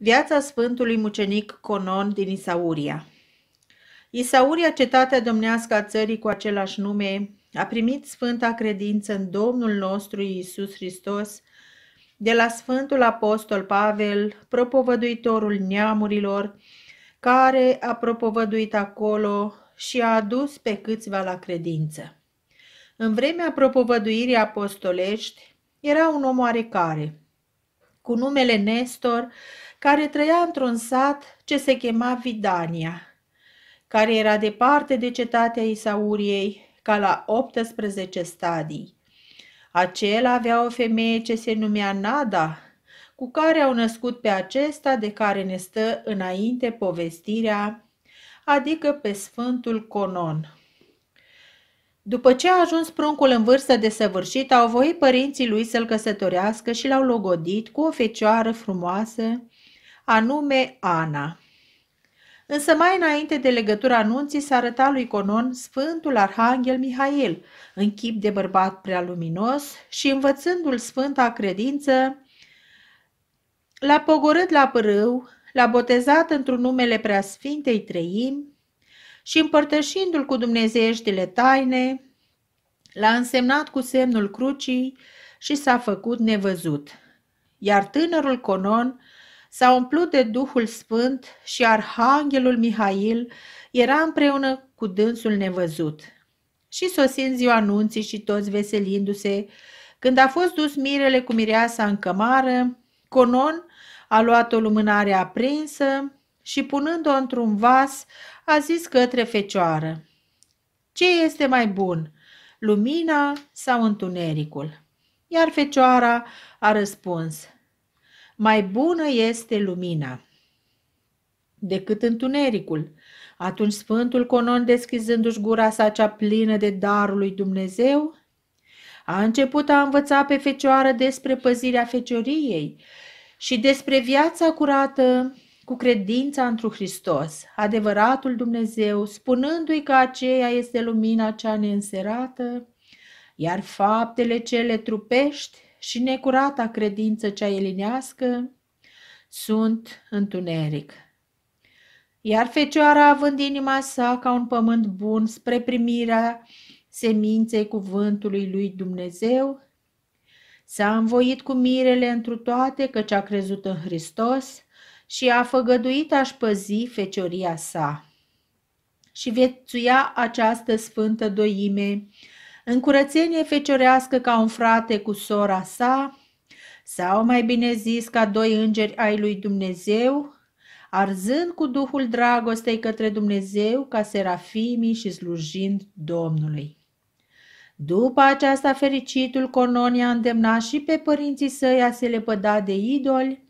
Viața Sfântului Mucenic Conon din Isauria Isauria, cetatea domnească a țării cu același nume, a primit sfânta credință în Domnul nostru Iisus Hristos de la Sfântul Apostol Pavel, propovăduitorul neamurilor, care a propovăduit acolo și a adus pe câțiva la credință. În vremea propovăduirii apostolești, era un om oarecare, cu numele Nestor, care trăia într-un sat ce se chema Vidania, care era departe de cetatea Isauriei, ca la 18 stadii. Acela avea o femeie ce se numea Nada, cu care au născut pe acesta de care ne stă înainte povestirea, adică pe Sfântul Conon. După ce a ajuns pruncul în vârstă de săvârșit, au voit părinții lui să-l căsătorească și l-au logodit cu o fecioară frumoasă anume Ana. Însă mai înainte de legătura anunții s-a arătat lui Conon Sfântul Arhanghel Mihail, în chip de bărbat prea luminos și învățându-l sfânta credință, l-a pogorât la pârâu, l-a botezat într-un numele preasfintei Trăim și împărtășindu-l cu dumnezeieștile taine, l-a însemnat cu semnul crucii și s-a făcut nevăzut. Iar tânărul Conon, s-a umplut de Duhul Sfânt și Arhanghelul Mihail era împreună cu dânsul nevăzut. Și sosind ziua nunții și toți veselindu-se, când a fost dus mirele cu mireasa în cămară, Conon a luat o lumânare aprinsă și punând-o într-un vas, a zis către fecioară, Ce este mai bun, lumina sau întunericul?" Iar fecioara a răspuns, mai bună este lumina decât întunericul. Atunci Sfântul Conon, deschizându-și gura sa cea plină de darul lui Dumnezeu, a început a învăța pe fecioară despre păzirea fecioriei și despre viața curată cu credința întru Hristos, adevăratul Dumnezeu, spunându-i că aceea este lumina cea neînserată, iar faptele cele trupești și necurata credință cea elinească sunt întuneric. Iar fecioara, având inima sa ca un pământ bun spre primirea seminței cuvântului lui Dumnezeu, s-a învoit cu mirele întru toate căci a crezut în Hristos și a făgăduit a-și păzi fecioria sa. Și viețuia această sfântă doime, în curățenie feciorească ca un frate cu sora sa, sau mai bine zis ca doi îngeri ai lui Dumnezeu, arzând cu Duhul dragostei către Dumnezeu ca serafimii și slujind Domnului. După aceasta, fericitul Cononia îndemnat și pe părinții săi a se lepăda de idoli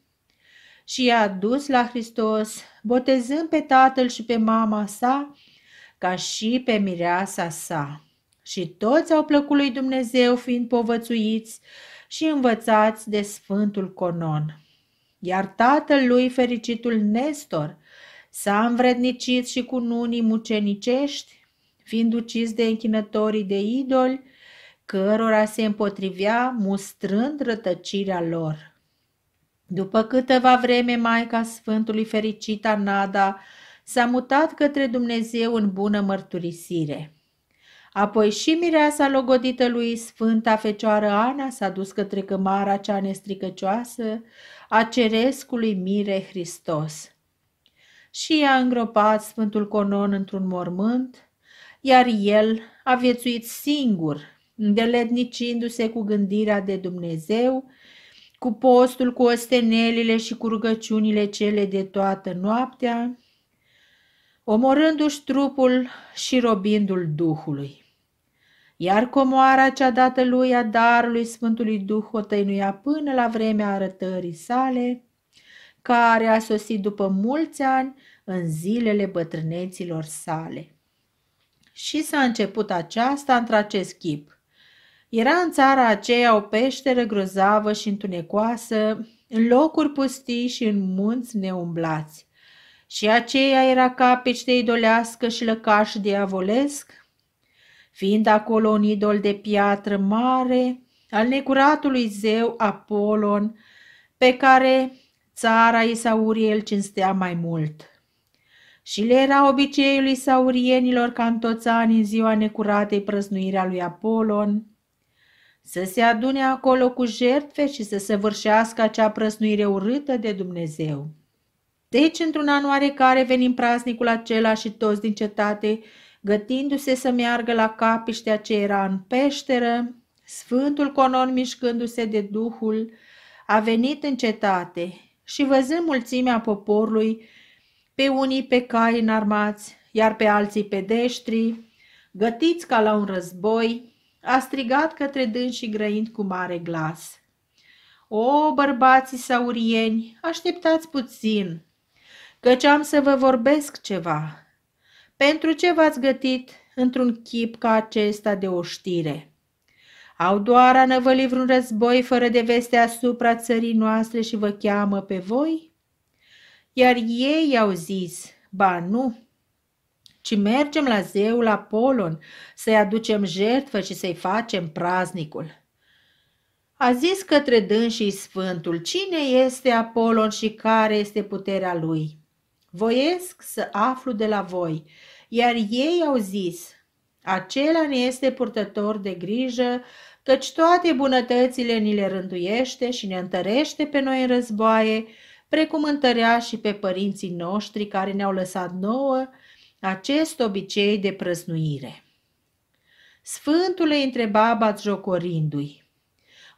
și i-a dus la Hristos, botezând pe tatăl și pe mama sa, ca și pe mireasa sa și toți au plăcut lui Dumnezeu fiind povățuiți și învățați de Sfântul Conon. Iar tatăl lui, fericitul Nestor, s-a învrednicit și cu nunii mucenicești, fiind ucis de închinătorii de idoli, cărora se împotrivea, mustrând rătăcirea lor. După câteva vreme, Maica Sfântului Fericita Nada s-a mutat către Dumnezeu în bună mărturisire. Apoi și mireasa logodită lui Sfânta Fecioară Ana s-a dus către cămara cea nestricăcioasă a cerescului Mire Hristos. Și i-a îngropat Sfântul Conon într-un mormânt, iar el a viețuit singur, îndeletnicindu-se cu gândirea de Dumnezeu, cu postul, cu ostenelile și cu rugăciunile cele de toată noaptea, omorându-și trupul și robindu-l Duhului iar comoara cea dată lui a darului Sfântului Duh o tăinuia până la vremea arătării sale, care a sosit după mulți ani în zilele bătrâneților sale. Și s-a început aceasta într-acest chip. Era în țara aceea o peșteră grozavă și întunecoasă, în locuri pustii și în munți neumblați. Și aceea era ca pește idolească și lăcaș diavolesc, fiind acolo un idol de piatră mare al necuratului zeu Apolon, pe care țara Isauriel cinstea mai mult. Și le era obiceiul isaurienilor ca în toți ani în ziua necuratei prăznuirea lui Apolon, să se adune acolo cu jertfe și să săvârșească acea prăsnuire urâtă de Dumnezeu. Deci, într-un an oarecare, venim praznicul acela și toți din cetate gătindu-se să meargă la capiștea ce era în peșteră, Sfântul Conon mișcându-se de Duhul, a venit în cetate și văzând mulțimea poporului, pe unii pe cai înarmați, iar pe alții pe deștri, gătiți ca la un război, a strigat către și grăind cu mare glas. O, bărbații saurieni, așteptați puțin, căci am să vă vorbesc ceva. Pentru ce v-ați gătit într-un chip ca acesta de oștire? Au doar a năvăli vreun război fără de veste asupra țării noastre și vă cheamă pe voi? Iar ei au zis, ba nu, ci mergem la zeul Apolon să-i aducem jertfă și să-i facem praznicul. A zis către dânsii sfântul, cine este Apolon și care este puterea lui? voiesc să aflu de la voi. Iar ei au zis, acela ne este purtător de grijă, căci toate bunătățile ni le rânduiește și ne întărește pe noi în războaie, precum întărea și pe părinții noștri care ne-au lăsat nouă acest obicei de prăznuire. Sfântul îi întreba batjocorindu-i,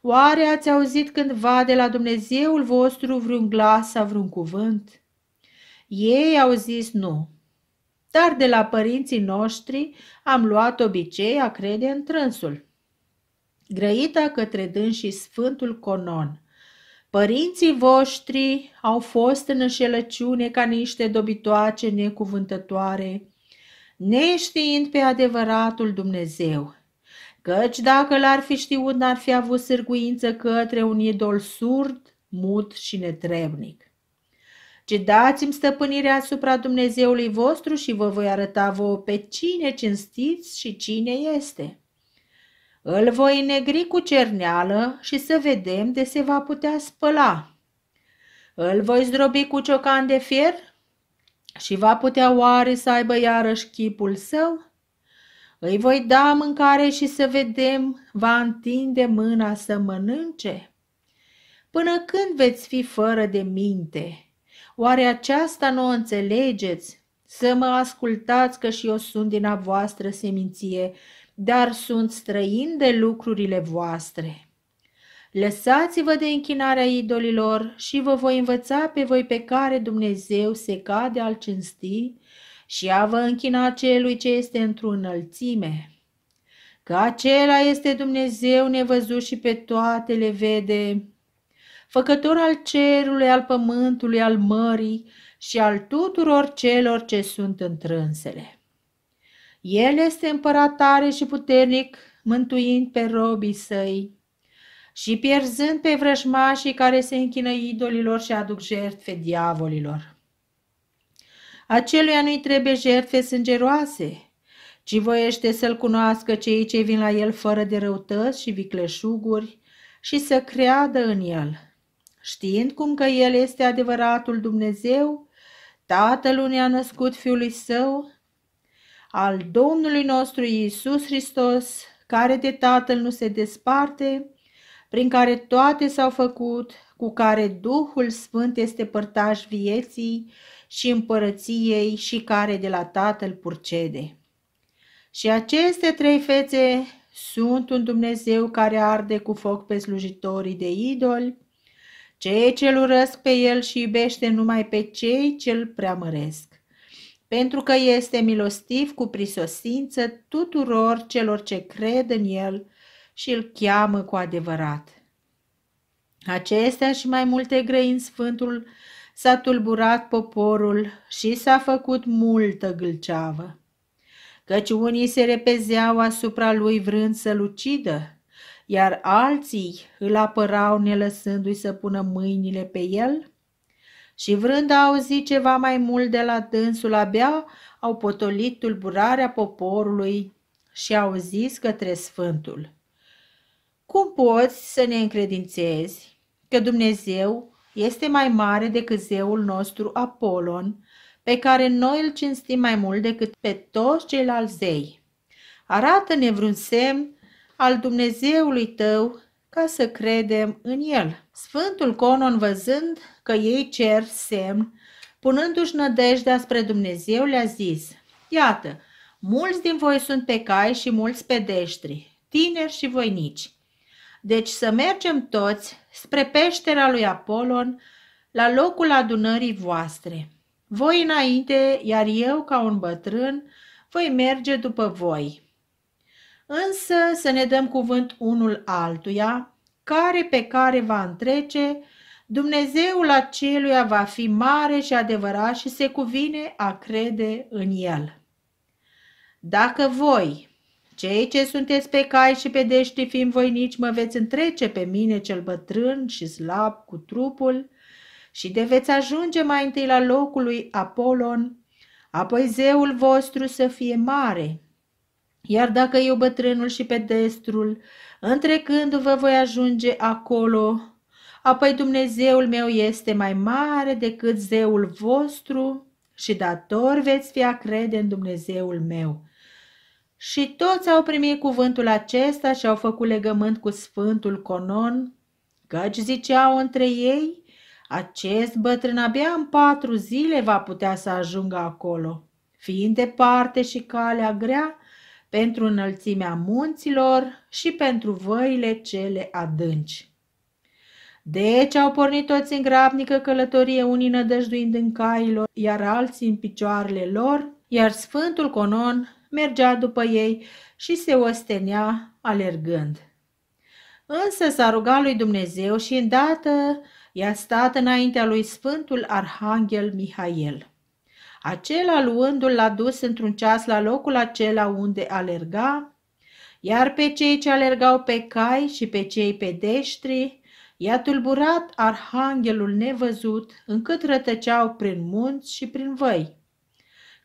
Oare ați auzit cândva de la Dumnezeul vostru vreun glas sau vreun cuvânt? Ei au zis nu. Dar de la părinții noștri am luat obicei a crede în trânsul. Grăita către și Sfântul Conon. Părinții voștri au fost în înșelăciune ca niște dobitoace necuvântătoare, neștiind pe adevăratul Dumnezeu, căci dacă l-ar fi știut, n-ar fi avut sârguință către un idol surd, mut și netrebnic ci dați-mi stăpânirea asupra Dumnezeului vostru și vă voi arăta vouă pe cine cinstiți și cine este. Îl voi înegri cu cerneală și să vedem de se va putea spăla. Îl voi zdrobi cu ciocan de fier și va putea oare să aibă iarăși chipul său? Îi voi da mâncare și să vedem, va întinde mâna să mănânce? Până când veți fi fără de minte? Oare aceasta nu o înțelegeți? Să mă ascultați că și eu sunt din a voastră seminție, dar sunt străin de lucrurile voastre. Lăsați-vă de închinarea idolilor și vă voi învăța pe voi pe care Dumnezeu se cade al cinsti și a vă închina celui ce este într-o înălțime. Că acela este Dumnezeu nevăzut și pe toate le vede, făcător al cerului, al pământului, al mării și al tuturor celor ce sunt întrânsele. El este împărat tare și puternic, mântuind pe robii săi și pierzând pe vrăjmașii care se închină idolilor și aduc jertfe diavolilor. Aceluia nu-i trebuie jertfe sângeroase, ci voiește să-l cunoască cei ce vin la el fără de răutăți și vicleșuguri și să creadă în el – Știind cum că El este adevăratul Dumnezeu, Tatăl unui a născut Fiului Său, al Domnului nostru Iisus Hristos, care de Tatăl nu se desparte, prin care toate s-au făcut, cu care Duhul Sfânt este părtaș vieții și împărăției și care de la Tatăl purcede. Și aceste trei fețe sunt un Dumnezeu care arde cu foc pe slujitorii de idoli, cei ce îl urăsc pe el și iubește numai pe cei ce îl preamăresc. Pentru că este milostiv cu prisosință tuturor celor ce cred în el și îl cheamă cu adevărat. Acestea și mai multe în sfântul s-a tulburat poporul și s-a făcut multă gâlceavă. Căci unii se repezeau asupra lui vrând să-l ucidă, iar alții îl apărau nelăsându-i să pună mâinile pe el? Și vrând a auzi ceva mai mult de la dânsul, abia au potolit tulburarea poporului și au zis către Sfântul. Cum poți să ne încredințezi că Dumnezeu este mai mare decât zeul nostru Apolon, pe care noi îl cinstim mai mult decât pe toți ceilalți zei? Arată-ne vreun semn al Dumnezeului tău ca să credem în el. Sfântul Conon văzând că ei cer semn, punându-și nădejdea spre Dumnezeu, le-a zis, Iată, mulți din voi sunt pe cai și mulți pe deștri, tineri și voinici. Deci să mergem toți spre peștera lui Apolon, la locul adunării voastre. Voi înainte, iar eu, ca un bătrân, voi merge după voi însă să ne dăm cuvânt unul altuia, care pe care va întrece, Dumnezeul aceluia va fi mare și adevărat și se cuvine a crede în el. Dacă voi, cei ce sunteți pe cai și pe dești fiind nici mă veți întrece pe mine cel bătrân și slab cu trupul și de veți ajunge mai întâi la locul lui Apolon, apoi zeul vostru să fie mare, iar dacă eu bătrânul și pedestrul, întrecând vă voi ajunge acolo, apoi Dumnezeul meu este mai mare decât zeul vostru și dator veți fi a crede în Dumnezeul meu. Și toți au primit cuvântul acesta și au făcut legământ cu Sfântul Conon, căci ziceau între ei, acest bătrân abia în patru zile va putea să ajungă acolo, fiind departe și calea grea, pentru înălțimea munților și pentru văile cele adânci. Deci au pornit toți în grabnică călătorie, unii nădăjduind în cailor, iar alții în picioarele lor, iar Sfântul Conon mergea după ei și se ostenea alergând. Însă s-a rugat lui Dumnezeu și îndată i-a stat înaintea lui Sfântul Arhanghel Mihail. Acela luându-l l-a dus într-un ceas la locul acela unde alerga, iar pe cei ce alergau pe cai și pe cei pedeștri, i-a tulburat arhanghelul nevăzut, încât rătăceau prin munți și prin văi.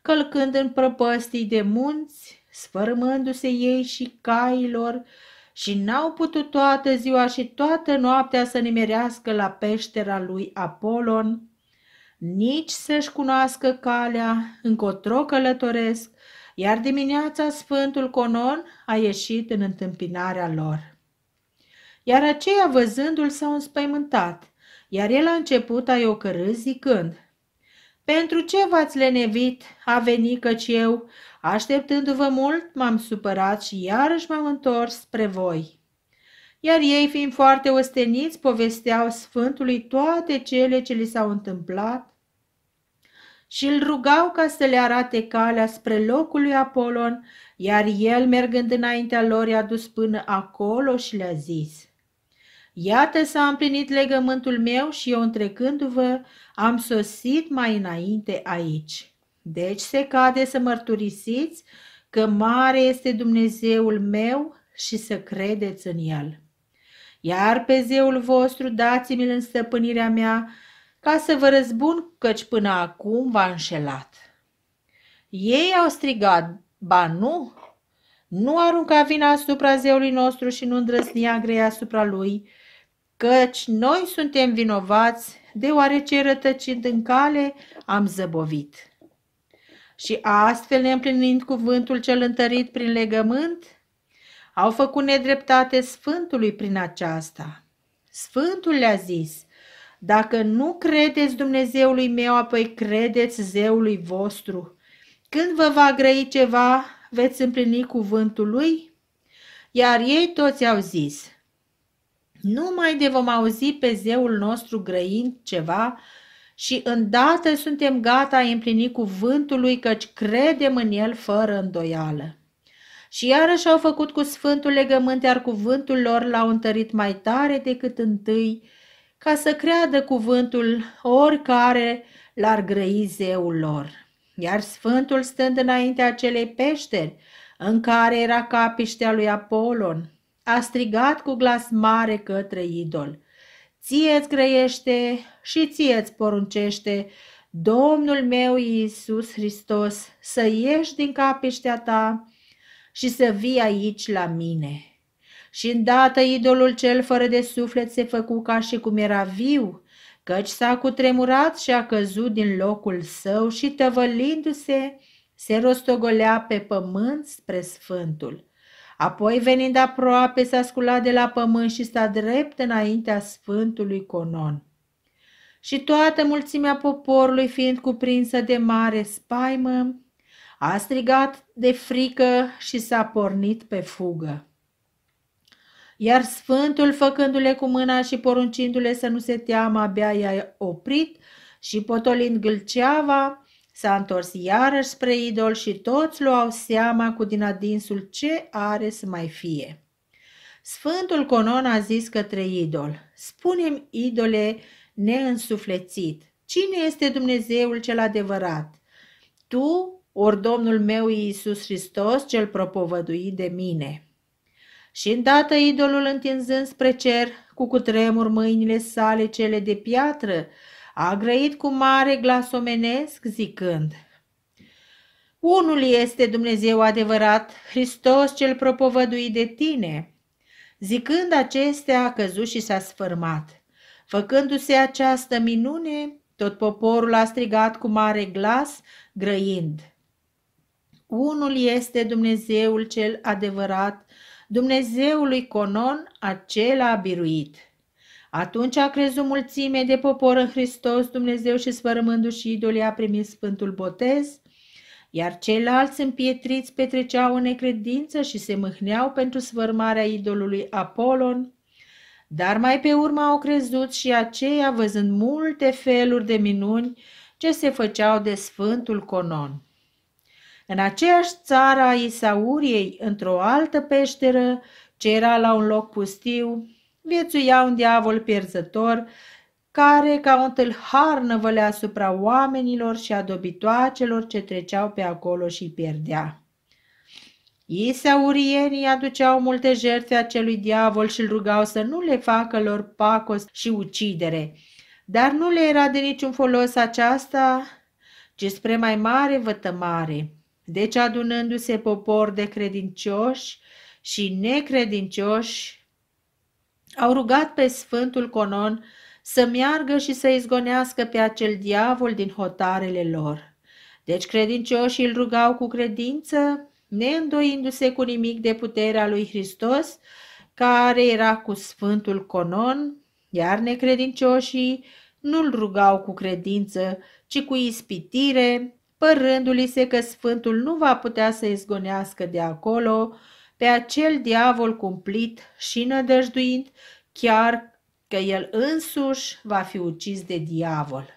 Călcând în prăpăstii de munți, sfărmându-se ei și cailor, și n-au putut toată ziua și toată noaptea să nimerească la peștera lui Apolon, nici să-și cunoască calea, încotro călătoresc, iar dimineața Sfântul Conon a ieșit în întâmpinarea lor. Iar aceia văzându-l s-au înspăimântat, iar el a început a-i ocărâ zicând, Pentru ce v-ați lenevit, a venit căci eu, așteptându-vă mult, m-am supărat și iarăși m-am întors spre voi iar ei fiind foarte osteniți, povesteau Sfântului toate cele ce li s-au întâmplat și îl rugau ca să le arate calea spre locul lui Apolon, iar el, mergând înaintea lor, i-a dus până acolo și le-a zis, Iată s-a împlinit legământul meu și eu, întrecându-vă, am sosit mai înainte aici. Deci se cade să mărturisiți că mare este Dumnezeul meu și să credeți în el iar pe zeul vostru dați-mi-l în stăpânirea mea, ca să vă răzbun căci până acum v-a înșelat. Ei au strigat, ba nu, nu arunca vina asupra zeului nostru și nu îndrăsnia grei asupra lui, căci noi suntem vinovați, deoarece rătăcind în cale am zăbovit. Și astfel, ne împlinind cuvântul cel întărit prin legământ, au făcut nedreptate Sfântului prin aceasta. Sfântul le-a zis, dacă nu credeți Dumnezeului meu, apoi credeți zeului vostru. Când vă va grăi ceva, veți împlini cuvântul lui? Iar ei toți au zis, mai de vom auzi pe zeul nostru grăind ceva și îndată suntem gata a împlini cuvântul lui, căci credem în el fără îndoială și iarăși au făcut cu Sfântul legământ, iar cuvântul lor l-au întărit mai tare decât întâi, ca să creadă cuvântul oricare l-ar grăi zeul lor. Iar Sfântul stând înaintea acelei peșteri, în care era capiștea lui Apolon, a strigat cu glas mare către idol. Ție îți grăiește și ție îți poruncește Domnul meu Iisus Hristos să ieși din capiștea ta și să vii aici la mine. Și îndată idolul cel fără de suflet se făcu ca și cum era viu, căci s-a cutremurat și a căzut din locul său și tăvălindu-se, se rostogolea pe pământ spre sfântul. Apoi, venind aproape, s-a sculat de la pământ și sta drept înaintea sfântului Conon. Și toată mulțimea poporului, fiind cuprinsă de mare spaimă, a strigat de frică și s-a pornit pe fugă. Iar sfântul, făcându-le cu mâna și poruncindu-le să nu se teamă, abia i-a oprit și potolind gâlceava, S-a întors iarăși spre idol și toți luau seama cu din adinsul ce are să mai fie. Sfântul Conon a zis către idol, spunem idole neînsuflețit, cine este Dumnezeul cel adevărat? Tu ori Domnul meu Iisus Hristos, cel propovăduit de mine. Și îndată idolul întinzând spre cer, cu cutremur mâinile sale cele de piatră, a grăit cu mare glas omenesc, zicând, Unul este Dumnezeu adevărat, Hristos cel propovăduit de tine. Zicând acestea, a căzut și s-a sfârmat. Făcându-se această minune, tot poporul a strigat cu mare glas, grăind – unul este Dumnezeul cel adevărat, Dumnezeului Conon acela a biruit. Atunci a crezut mulțime de popor în Hristos, Dumnezeu și sfărămându-și idolii a primit Sfântul Botez, iar ceilalți împietriți petreceau în necredință și se mâhneau pentru sfărmarea idolului Apolon, dar mai pe urmă au crezut și aceia văzând multe feluri de minuni ce se făceau de Sfântul Conon. În aceeași țară a Isauriei, într-o altă peșteră, ce era la un loc pustiu, viețuia un diavol pierzător, care ca un tâlhar năvălea asupra oamenilor și a dobitoacelor ce treceau pe acolo și pierdea. Isaurienii aduceau multe jertfe acelui diavol și îl rugau să nu le facă lor pacos și ucidere, dar nu le era de niciun folos aceasta, ci spre mai mare vătămare. Deci adunându-se popor de credincioși și necredincioși, au rugat pe Sfântul Conon să meargă și să izgonească pe acel diavol din hotarele lor. Deci credincioșii îl rugau cu credință, neîndoindu-se cu nimic de puterea lui Hristos, care era cu Sfântul Conon, iar necredincioșii nu-l rugau cu credință, ci cu ispitire, părându-li se că Sfântul nu va putea să izgonească de acolo pe acel diavol cumplit și nădăjduind chiar că el însuși va fi ucis de diavol.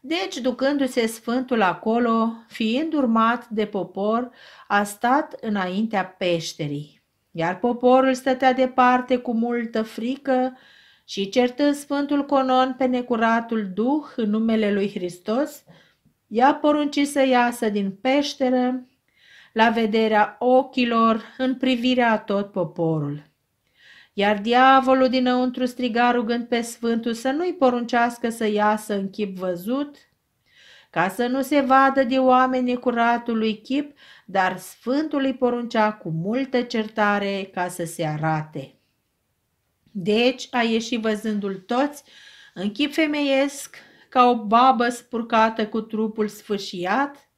Deci, ducându-se Sfântul acolo, fiind urmat de popor, a stat înaintea peșterii. Iar poporul stătea departe cu multă frică și certând Sfântul Conon pe necuratul Duh în numele lui Hristos, ea porunci să iasă din peșteră la vederea ochilor în privirea tot poporul. Iar diavolul dinăuntru striga rugând pe Sfântul să nu-i poruncească să iasă în chip văzut, ca să nu se vadă de oameni curatului chip, dar Sfântul îi poruncea cu multă certare ca să se arate. Deci a ieșit văzându-l toți în chip femeiesc ca o babă spurcată cu trupul sfâșiat,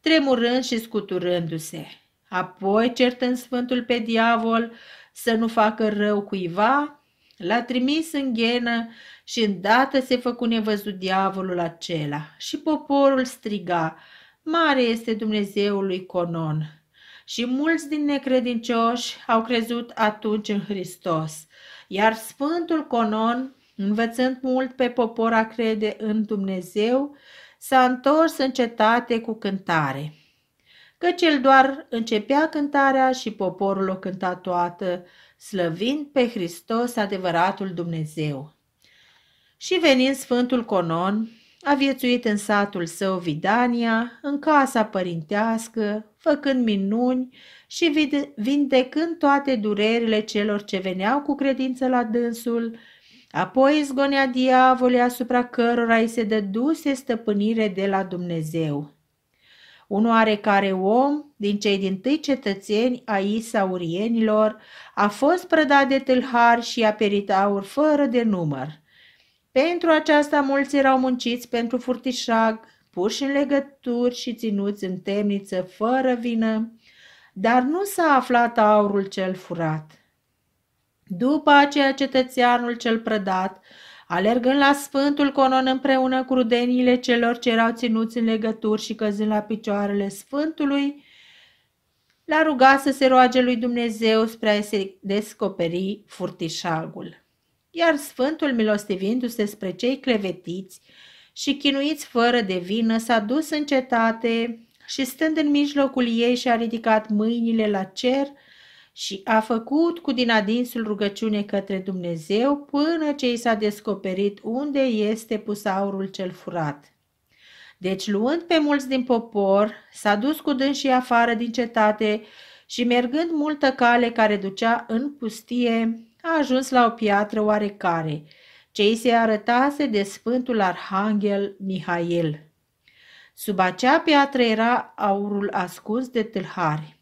tremurând și scuturându-se. Apoi, certând sfântul pe diavol să nu facă rău cuiva, l-a trimis în ghenă și îndată se făcu nevăzut diavolul acela și poporul striga, Mare este Dumnezeul lui Conon. Și mulți din necredincioși au crezut atunci în Hristos, iar Sfântul Conon Învățând mult pe popor a crede în Dumnezeu, s-a întors în cetate cu cântare. Căci el doar începea cântarea și poporul o cânta toată, slăvind pe Hristos adevăratul Dumnezeu. Și venind Sfântul Conon, a viețuit în satul său Vidania, în casa părintească, făcând minuni și vindecând toate durerile celor ce veneau cu credință la dânsul, Apoi izgonea diavolii asupra cărora îi se dăduse stăpânire de la Dumnezeu. Un oarecare om din cei din tâi cetățeni a isaurienilor a fost prădat de tâlhar și a perit aur fără de număr. Pentru aceasta mulți erau munciți pentru furtișag, puși în legături și ținuți în temniță fără vină, dar nu s-a aflat aurul cel furat. După aceea cetățeanul cel prădat, alergând la Sfântul Conon împreună cu rudeniile celor ce erau ținuți în legături și căzând la picioarele Sfântului, l-a rugat să se roage lui Dumnezeu spre a se descoperi furtișagul. Iar Sfântul, milostivindu-se spre cei clevetiți și chinuiți fără de vină, s-a dus în cetate și stând în mijlocul ei și-a ridicat mâinile la cer – și a făcut cu din adinsul rugăciune către Dumnezeu până ce i s-a descoperit unde este pus aurul cel furat. Deci, luând pe mulți din popor, s-a dus cu dânsii afară din cetate și mergând multă cale care ducea în pustie, a ajuns la o piatră oarecare, ce îi se arătase de Sfântul Arhanghel Mihail. Sub acea piatră era aurul ascuns de tâlhari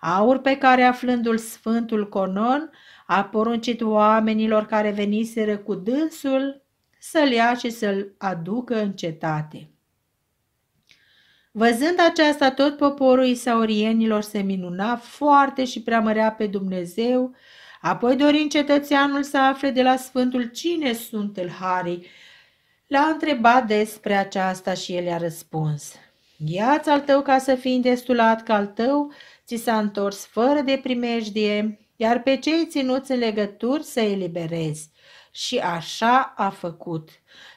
aur pe care aflându-l Sfântul Conon a poruncit oamenilor care veniseră cu dânsul să-l ia și să-l aducă în cetate. Văzând aceasta, tot poporul isaurienilor se minuna foarte și preamărea pe Dumnezeu, apoi dorind cetățeanul să afle de la Sfântul cine sunt tâlharii, L-a întrebat despre aceasta și el i-a răspuns. Ia-ți al tău ca să fii destulat ca al tău ți s-a întors fără de primejdie, iar pe cei ținuți în legături să eliberezi. Și așa a făcut.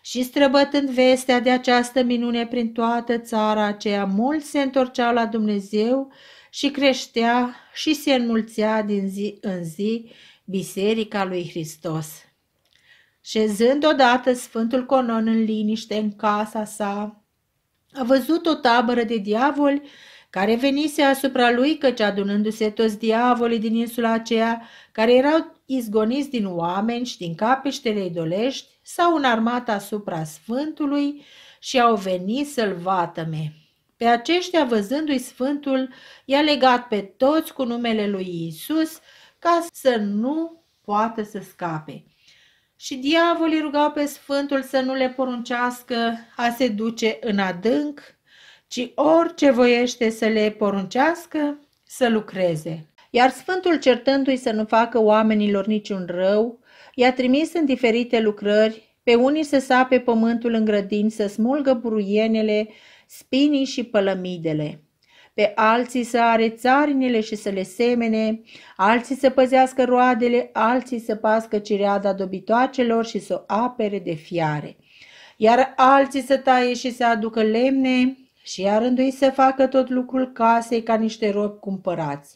Și străbătând vestea de această minune prin toată țara aceea, mulți se întorceau la Dumnezeu și creștea și se înmulțea din zi în zi Biserica lui Hristos. Șezând odată Sfântul Conon în liniște în casa sa, a văzut o tabără de diavoli care venise asupra lui, căci adunându-se toți diavolii din insula aceea, care erau izgoniți din oameni și din capeștele idolești, s-au înarmat asupra Sfântului și au venit să-l vatăme. Pe aceștia, văzându-i Sfântul, i-a legat pe toți cu numele lui Isus, ca să nu poată să scape. Și diavolii rugau pe Sfântul să nu le poruncească a se duce în adânc ci orice voiește să le poruncească să lucreze. Iar Sfântul certându-i să nu facă oamenilor niciun rău, i-a trimis în diferite lucrări, pe unii să sape pământul în grădini, să smulgă buruienele, spinii și pălămidele pe alții să are țarinile și să le semene, alții să păzească roadele, alții să pască cireada dobitoacelor și să o apere de fiare, iar alții să taie și să aducă lemne, și a rânduit să facă tot lucrul casei ca niște robi cumpărați.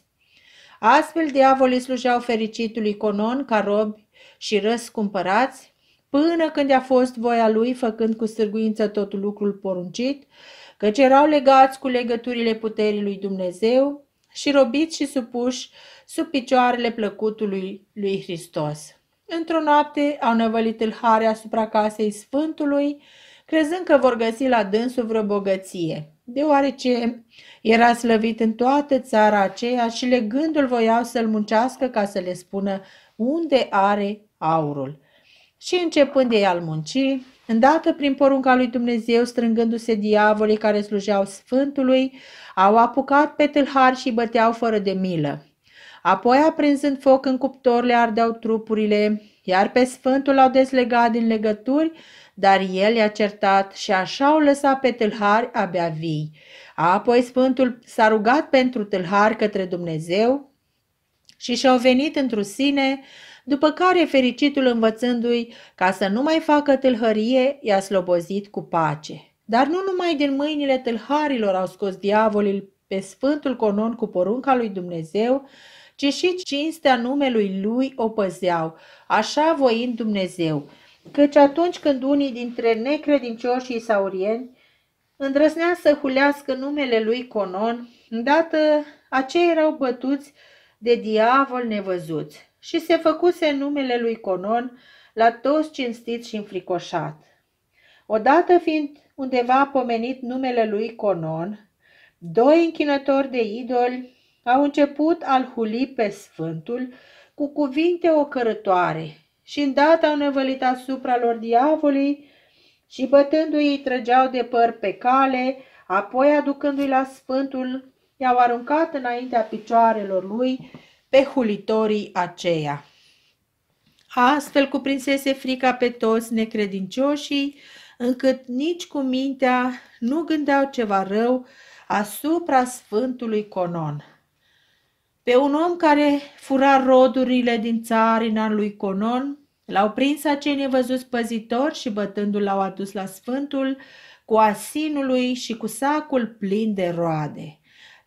Astfel, diavolii slujeau fericitului Conon ca robi și răs cumpărați, până când a fost voia lui, făcând cu sârguință tot lucrul poruncit, căci erau legați cu legăturile puterii lui Dumnezeu și robiți și supuși sub picioarele plăcutului lui Hristos. Într-o noapte au năvălit tâlhare asupra casei Sfântului, crezând că vor găsi la dânsul vreo bogăție, deoarece era slăvit în toată țara aceea și legându-l voiau să-l muncească ca să le spună unde are aurul. Și începând ei al munci, îndată prin porunca lui Dumnezeu, strângându-se diavolii care slujeau Sfântului, au apucat pe tâlhar și băteau fără de milă. Apoi, aprinzând foc în cuptor, le ardeau trupurile, iar pe Sfântul l-au deslegat din legături, dar el i-a certat și așa au lăsat pe tâlhari abia vii. Apoi Sfântul s-a rugat pentru tâlhari către Dumnezeu și și-au venit într o sine, după care fericitul învățându-i ca să nu mai facă tâlhărie, i-a slobozit cu pace. Dar nu numai din mâinile tâlharilor au scos diavolul pe Sfântul Conon cu porunca lui Dumnezeu, ci și cinstea numelui lui o păzeau, așa voind Dumnezeu căci atunci când unii dintre necredincioșii saurieni îndrăsnea să hulească numele lui Conon, îndată acei erau bătuți de diavol nevăzuți și se făcuse numele lui Conon la toți cinstit și înfricoșat. Odată fiind undeva pomenit numele lui Conon, doi închinători de idoli au început al huli pe sfântul cu cuvinte ocărătoare și îndată au nevălit asupra lor diavolii și bătându-i îi trăgeau de păr pe cale, apoi aducându-i la sfântul, i-au aruncat înaintea picioarelor lui pe hulitorii aceia. Astfel cuprinsese frica pe toți necredincioșii, încât nici cu mintea nu gândeau ceva rău asupra Sfântului Conon. Pe un om care fura rodurile din țarina lui Conon, L-au prins acei nevăzuți păzitori și bătându-l l-au adus la sfântul cu asinului și cu sacul plin de roade.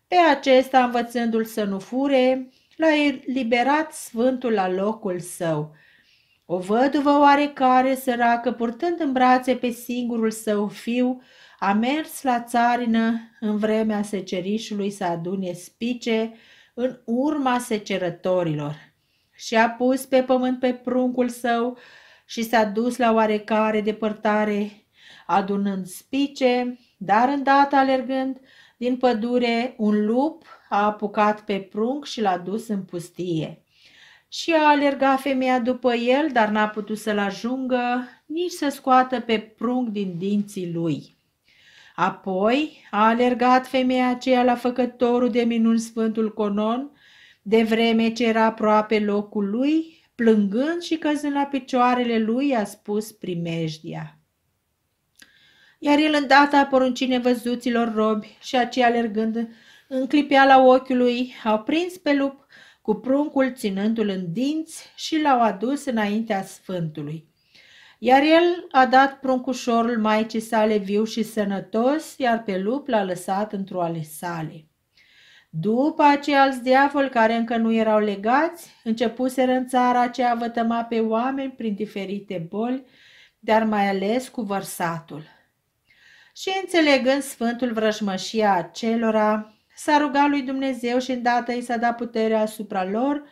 Pe acesta, învățându-l să nu fure, l-a eliberat sfântul la locul său. O văduvă oarecare săracă, purtând în brațe pe singurul său fiu, a mers la țarină în vremea secerișului să adune spice în urma secerătorilor și a pus pe pământ pe pruncul său și s-a dus la oarecare depărtare, adunând spice, dar îndată alergând din pădure, un lup a apucat pe prunc și l-a dus în pustie. Și a alergat femeia după el, dar n-a putut să-l ajungă, nici să scoată pe prunc din dinții lui. Apoi a alergat femeia aceea la făcătorul de minuni Sfântul Conon, de vreme ce era aproape locul lui, plângând și căzând la picioarele lui, a spus primejdia. Iar el îndată a poruncit nevăzuților robi și aceia alergând în ochiul lui, au prins pe lup cu pruncul ținându-l în dinți și l-au adus înaintea sfântului. Iar el a dat pruncușorul maicii sale viu și sănătos, iar pe lup l-a lăsat într-o ale sale. După aceea alți diavoli care încă nu erau legați, începuseră în țara aceea vătăma pe oameni prin diferite boli, dar mai ales cu vărsatul. Și înțelegând sfântul vrăjmășia acelora, s-a rugat lui Dumnezeu și îndată i s-a dat puterea asupra lor,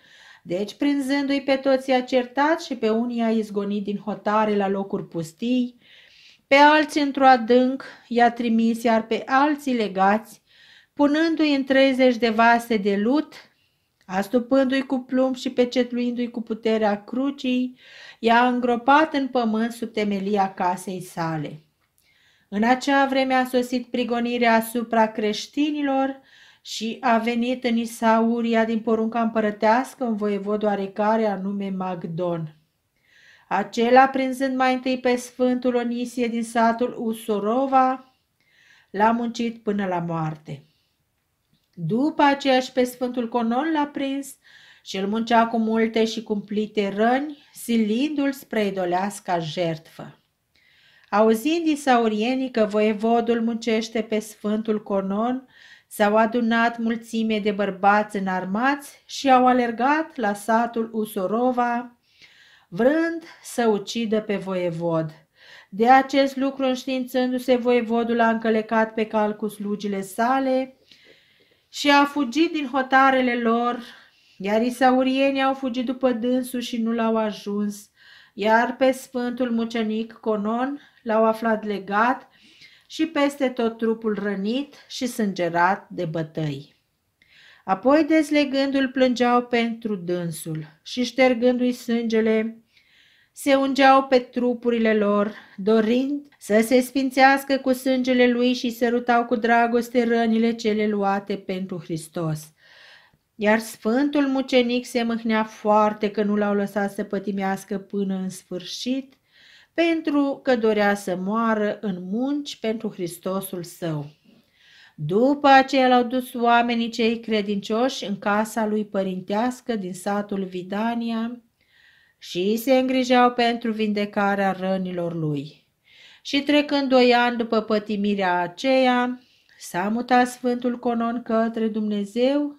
deci prinzându-i pe toți i-a certat și pe unii i-a izgonit din hotare la locuri pustii, pe alții într-o adânc i-a trimis, iar pe alții legați punându-i în 30 de vase de lut, astupându-i cu plumb și pecetluindu-i cu puterea crucii, i-a îngropat în pământ sub temelia casei sale. În acea vreme a sosit prigonirea asupra creștinilor și a venit în Isauria din porunca împărătească un voievod oarecare anume Magdon. Acela, prinzând mai întâi pe Sfântul Onisie din satul Usorova, l-a muncit până la moarte. După aceea și pe Sfântul Conon l-a prins și îl muncea cu multe și cumplite răni, silindu-l spre idoleasca jertfă. Auzind isaurienii că voievodul muncește pe Sfântul Conon, s-au adunat mulțime de bărbați înarmați și au alergat la satul Usorova, vrând să ucidă pe voievod. De acest lucru, înștiințându-se, voievodul a încălecat pe cal cu slugile sale, și a fugit din hotarele lor, iar isaurienii au fugit după dânsul și nu l-au ajuns, iar pe sfântul mucenic Conon l-au aflat legat și peste tot trupul rănit și sângerat de bătăi. Apoi dezlegându-l plângeau pentru dânsul și ștergându-i sângele, se ungeau pe trupurile lor, dorind să se sfințească cu sângele lui și sărutau cu dragoste rănile cele luate pentru Hristos. Iar sfântul mucenic se mâhnea foarte că nu l-au lăsat să pătimească până în sfârșit, pentru că dorea să moară în munci pentru Hristosul său. După aceea l-au dus oamenii cei credincioși în casa lui părintească din satul Vidania, și se îngrijeau pentru vindecarea rănilor lui. Și trecând doi ani după pătimirea aceea, s-a mutat Sfântul Conon către Dumnezeu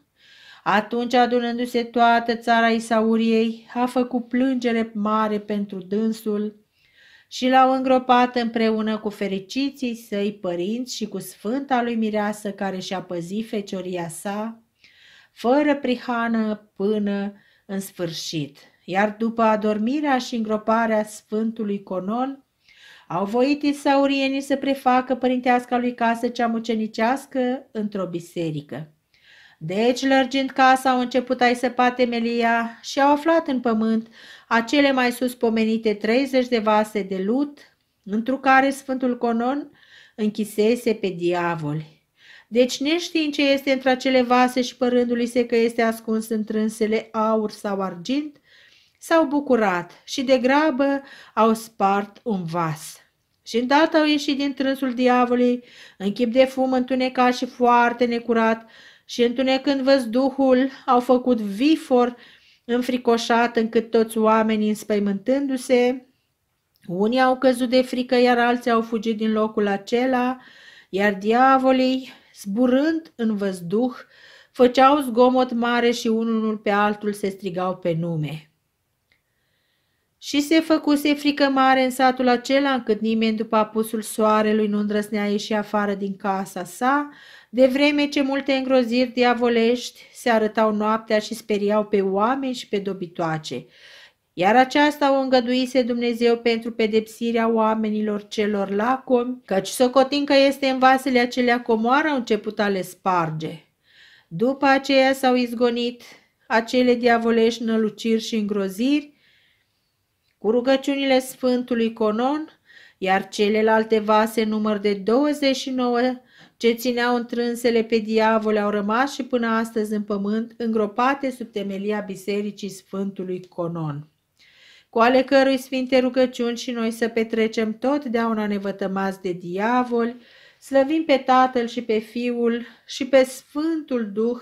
atunci, adunându-se toată țara Isauriei, a făcut plângere mare pentru dânsul și l-au îngropat împreună cu fericiții săi părinți și cu sfânta lui Mireasă care și-a păzit fecioria sa, fără prihană până în sfârșit iar după adormirea și îngroparea Sfântului Conon, au voit isaurienii să prefacă părintească lui casă cea mucenicească într-o biserică. Deci, lărgind casa, au început a-i săpa temelia și au aflat în pământ acele mai sus pomenite 30 de vase de lut, întru care Sfântul Conon închisese pe diavoli. Deci neștiind ce este între acele vase și părându-li se că este ascuns în trânsele aur sau argint, s-au bucurat și de grabă au spart un vas. Și îndată au ieșit din trânsul diavolului, în chip de fum întunecat și foarte necurat, și întunecând văzduhul, au făcut vifor înfricoșat încât toți oamenii înspăimântându-se, unii au căzut de frică, iar alții au fugit din locul acela, iar diavolii, zburând în văzduh, făceau zgomot mare și unul pe altul se strigau pe nume. Și se făcuse frică mare în satul acela încât nimeni după apusul soarelui nu îndrăsnea ieși afară din casa sa, de vreme ce multe îngroziri diavolești se arătau noaptea și speriau pe oameni și pe dobitoace. Iar aceasta o îngăduise Dumnezeu pentru pedepsirea oamenilor celor lacomi, căci socotin că este în vasele acelea comoară au început a le sparge. După aceea s-au izgonit acele diavolești năluciri și îngroziri, cu rugăciunile Sfântului Conon, iar celelalte vase număr de 29 ce țineau întrânsele pe diavole au rămas și până astăzi în pământ, îngropate sub temelia Bisericii Sfântului Conon, cu ale cărui sfinte rugăciuni și noi să petrecem totdeauna nevătămați de diavoli, slăvim pe Tatăl și pe Fiul și pe Sfântul Duh,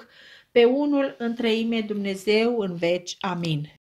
pe unul întreime Dumnezeu în veci. Amin.